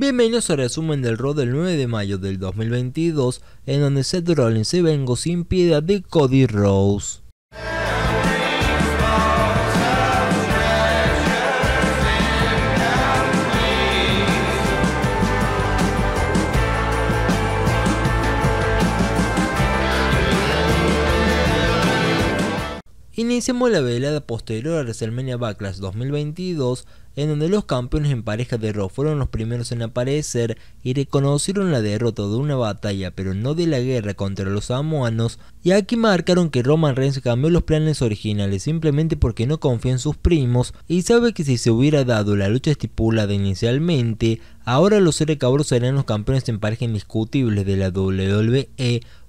Bienvenidos al resumen del rol del 9 de mayo del 2022, en donde Seth Rollins se vengó sin piedad de Cody Rose. Iniciamos la velada posterior a WrestleMania Backlash 2022, en donde los campeones en pareja de Raw fueron los primeros en aparecer y reconocieron la derrota de una batalla, pero no de la guerra contra los samoanos, y aquí marcaron que Roman Reigns cambió los planes originales simplemente porque no confía en sus primos y sabe que si se hubiera dado la lucha estipulada inicialmente, ahora los cabros serán los campeones en pareja indiscutibles de la WWE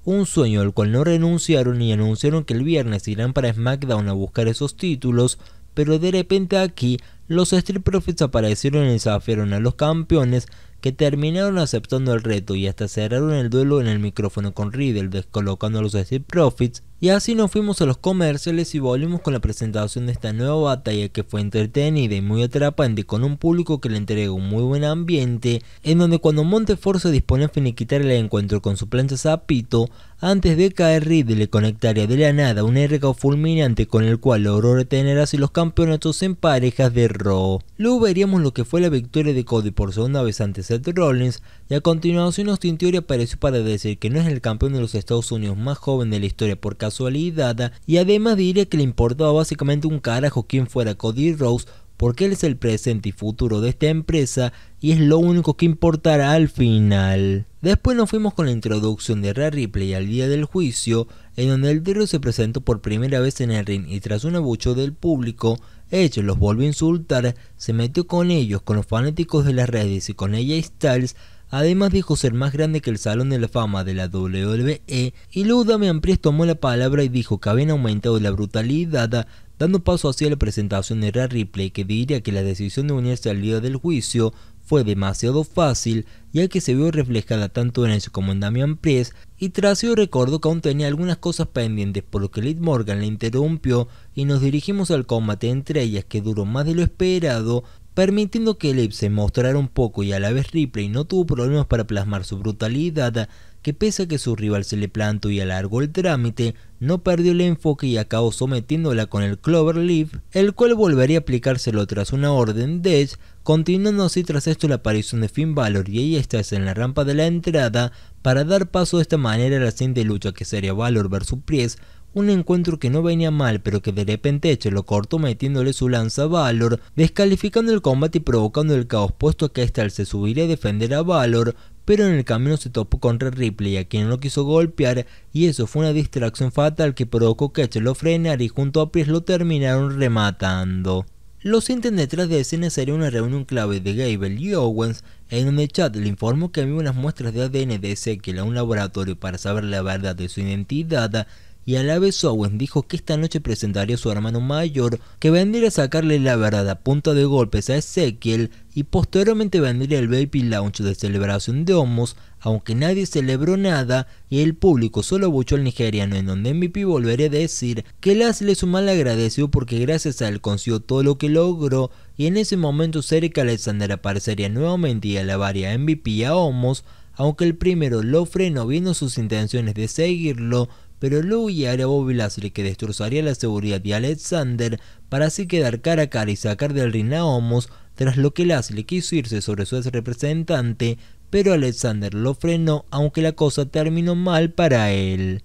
un sueño al cual no renunciaron y anunciaron que el viernes irán para SmackDown a buscar esos títulos, pero de repente aquí los Street Profits aparecieron y desafiaron a los campeones que terminaron aceptando el reto y hasta cerraron el duelo en el micrófono con Riddle, descolocando a los Street Profits y así nos fuimos a los comerciales y volvimos con la presentación de esta nueva batalla que fue entretenida y muy atrapante con un público que le entregó un muy buen ambiente, en donde cuando Montefort se dispone a finiquitar el encuentro con su plancha Zapito, antes de caer Ridley conectaría de la nada un ergo fulminante con el cual logró retener así los campeonatos en parejas de Raw. Luego veríamos lo que fue la victoria de Cody por segunda vez ante Seth Rollins y a continuación Austin Theory apareció para decir que no es el campeón de los Estados Unidos más joven de la historia por casualidad y además diría que le importaba básicamente un carajo quién fuera Cody Rose porque él es el presente y futuro de esta empresa y es lo único que importará al final. Después nos fuimos con la introducción de Rare Ripley al día del juicio, en donde el trío se presentó por primera vez en el ring y tras un abucho del público, Edge los volvió a insultar, se metió con ellos, con los fanáticos de las redes y con ella Styles, Además dijo ser más grande que el Salón de la Fama de la WWE y luego Damian Priest tomó la palabra y dijo que habían aumentado la brutalidad dando paso hacia la presentación de Rare Ripley que diría que la decisión de unirse al día del juicio fue demasiado fácil, ya que se vio reflejada tanto en su como en Damian Priest, y Tracio recordó que aún tenía algunas cosas pendientes, por lo que Liz Morgan le interrumpió y nos dirigimos al combate entre ellas que duró más de lo esperado, permitiendo que Liv se mostrara un poco y a la vez Ripley no tuvo problemas para plasmar su brutalidad, que pese a que su rival se le plantó y alargó el trámite, no perdió el enfoque y acabó sometiéndola con el Clover Leaf, el cual volvería a aplicárselo tras una orden de Edge, continuando así tras esto la aparición de Finn Balor y ella está en la rampa de la entrada para dar paso de esta manera a la de lucha que sería Valor vs Priest, un encuentro que no venía mal pero que de repente Edge lo cortó metiéndole su lanza a Valor, descalificando el combate y provocando el caos puesto que esta al se subiría a defender a Valor, pero en el camino se topó contra Ripley, a quien no quiso golpear, y eso fue una distracción fatal que provocó que H lo frenara y junto a Priest lo terminaron rematando. Lo sienten detrás de escena sería una reunión clave de Gable y Owens, en donde Chad le informó que había unas muestras de ADN de que a un laboratorio para saber la verdad de su identidad, y a la vez Owen dijo que esta noche presentaría a su hermano mayor que vendría a sacarle la verdad a punta de golpes a Ezequiel y posteriormente vendría el baby launch de celebración de homos, aunque nadie celebró nada y el público solo buchó al nigeriano en donde MVP volvería a decir que Las le mal agradecido porque gracias a él consiguió todo lo que logró y en ese momento cerca Alexander aparecería nuevamente y alabaría a MVP a homos, aunque el primero lo frenó vino sus intenciones de seguirlo, pero Louis era Bobby que destrozaría la seguridad de Alexander para así quedar cara a cara y sacar del ring a Homos, tras lo que Lashley quiso irse sobre su ex representante, pero Alexander lo frenó, aunque la cosa terminó mal para él.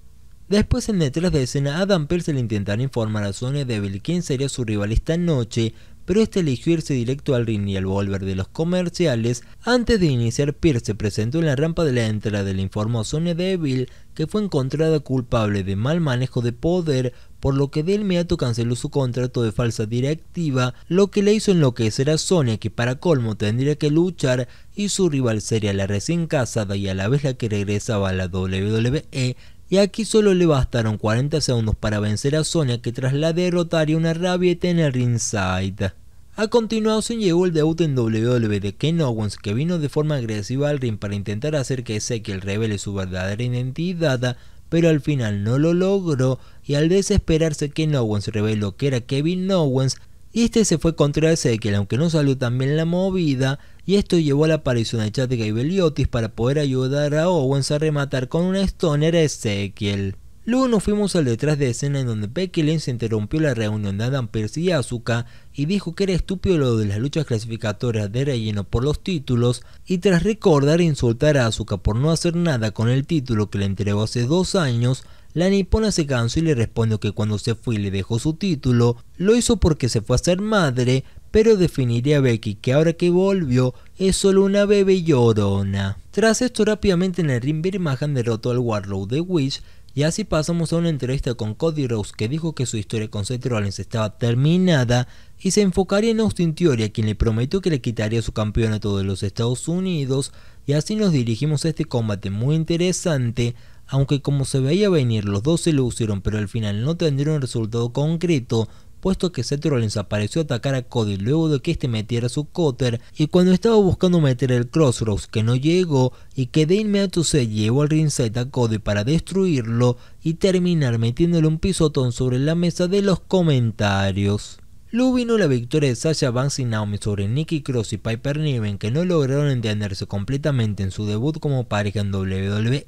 Después en detrás de escena, Adam Pearce le intentará informar a Sonya Devil quién sería su rival esta noche, pero este eligió irse directo al ring y al volver de los comerciales. Antes de iniciar, Pierce se presentó en la rampa de la entrada y le informó Sonia Deville que fue encontrada culpable de mal manejo de poder, por lo que de inmediato canceló su contrato de falsa directiva, lo que le hizo enloquecer a Sonia, que para colmo tendría que luchar, y su rival sería la recién casada y a la vez la que regresaba a la WWE, y aquí solo le bastaron 40 segundos para vencer a Sonia que tras la derrotaría una rabieta en el ringside. A continuación llegó el debut en WWE de Ken Owens que vino de forma agresiva al ring para intentar hacer que Sekiel revele su verdadera identidad, pero al final no lo logró y al desesperarse Ken Owens reveló que era Kevin Owens y este se fue contra Ezequiel, aunque no salió tan bien la movida, y esto llevó a la aparición de Chad y para poder ayudar a Owens a rematar con un stoner a Ezekiel. Luego nos fuimos al detrás de escena en donde Becky Lynch interrumpió la reunión de Adam Pearce y Asuka y dijo que era estúpido lo de las luchas clasificatorias de relleno por los títulos y tras recordar e insultar a Asuka por no hacer nada con el título que le entregó hace dos años, la nipona se cansó y le respondió que cuando se fue y le dejó su título, lo hizo porque se fue a ser madre, pero definiría a Becky que ahora que volvió es solo una bebé llorona. Tras esto rápidamente en el ring Birmingham derrotó al Warlord de Witch y así pasamos a una entrevista con Cody Rose que dijo que su historia con Seth Rollins estaba terminada y se enfocaría en Austin Theory a quien le prometió que le quitaría su campeonato de los Estados Unidos y así nos dirigimos a este combate muy interesante aunque como se veía venir los dos se lo hicieron pero al final no tendrían resultado concreto puesto que Seth Rollins apareció a atacar a Cody luego de que este metiera su cotter y cuando estaba buscando meter el crossroads que no llegó y que de inmediato se llevó al ringside a Cody para destruirlo y terminar metiéndole un pisotón sobre la mesa de los comentarios. Luego vino la victoria de Sasha Banks y Naomi sobre Nikki Cross y Piper Niven que no lograron entenderse completamente en su debut como pareja en WWE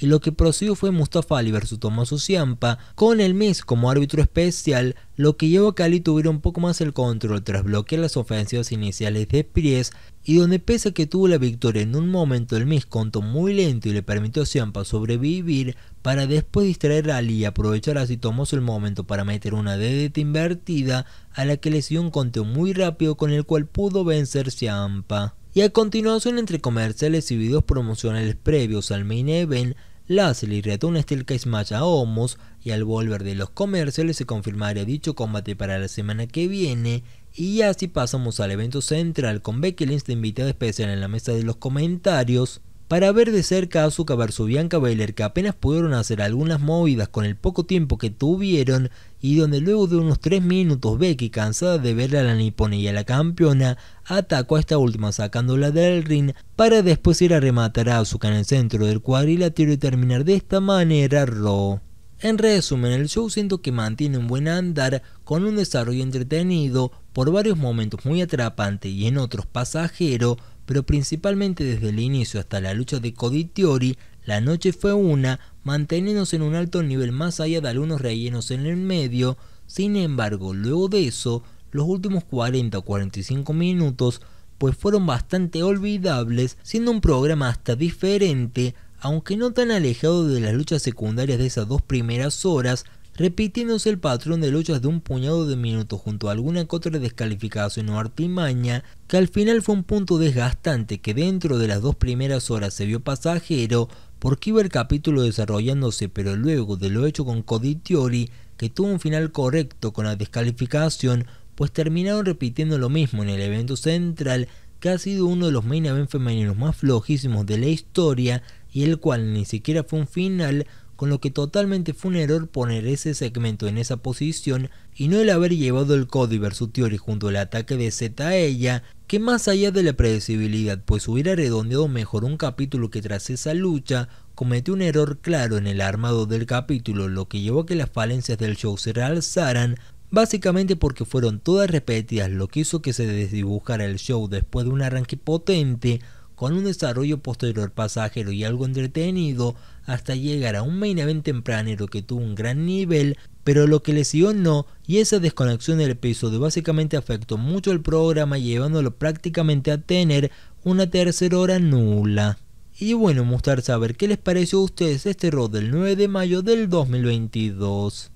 y lo que procedió fue Mustafa Ali versus Tomás Ciampa, con el Miz como árbitro especial, lo que llevó a que Ali tuviera un poco más el control tras bloquear las ofensivas iniciales de Pries y donde pese a que tuvo la victoria en un momento el Miz contó muy lento y le permitió a Ciampa sobrevivir para después distraer a Ali y aprovechar así Tomás el momento para meter una DDT invertida a la que le siguió un conteo muy rápido con el cual pudo vencer Ciampa. Y a continuación entre comerciales y videos promocionales previos al main event Lassley retó un Steel Cage a y al volver de los comerciales se confirmaría dicho combate para la semana que viene y así pasamos al evento central con Becky Lynch de invitada especial en la mesa de los comentarios para ver de cerca a su versus Bianca Baylor que apenas pudieron hacer algunas movidas con el poco tiempo que tuvieron y donde luego de unos 3 minutos Becky, cansada de ver a la nipona y a la campeona, atacó a esta última sacándola del ring para después ir a rematar a Asuka en el centro del cuadrilátero y terminar de esta manera Raw. En resumen, el show siento que mantiene un buen andar con un desarrollo entretenido, por varios momentos muy atrapante y en otros pasajero, pero principalmente desde el inicio hasta la lucha de Cody Theory, la noche fue una, manteniéndose en un alto nivel más allá de algunos rellenos en el medio, sin embargo, luego de eso, los últimos 40 o 45 minutos pues fueron bastante olvidables, siendo un programa hasta diferente, aunque no tan alejado de las luchas secundarias de esas dos primeras horas, repitiéndose el patrón de luchas de un puñado de minutos junto a alguna contra otra descalificación o artimaña, que al final fue un punto desgastante que dentro de las dos primeras horas se vio pasajero, porque iba el capítulo desarrollándose, pero luego de lo hecho con Cody Coditiori, que tuvo un final correcto con la descalificación, pues terminaron repitiendo lo mismo en el evento central, que ha sido uno de los main event femeninos más flojísimos de la historia y el cual ni siquiera fue un final, con lo que totalmente fue un error poner ese segmento en esa posición y no el haber llevado el Cody versus Theory junto al ataque de Z a ella, que más allá de la predecibilidad, pues hubiera redondeado mejor un capítulo que tras esa lucha cometió un error claro en el armado del capítulo, lo que llevó a que las falencias del show se realzaran, básicamente porque fueron todas repetidas, lo que hizo que se desdibujara el show después de un arranque potente, con un desarrollo posterior pasajero y algo entretenido, hasta llegar a un main event tempranero que tuvo un gran nivel pero lo que le siguió no, y esa desconexión del episodio básicamente afectó mucho el programa llevándolo prácticamente a tener una tercera hora nula. Y bueno, mostrar saber qué les pareció a ustedes este rol del 9 de mayo del 2022.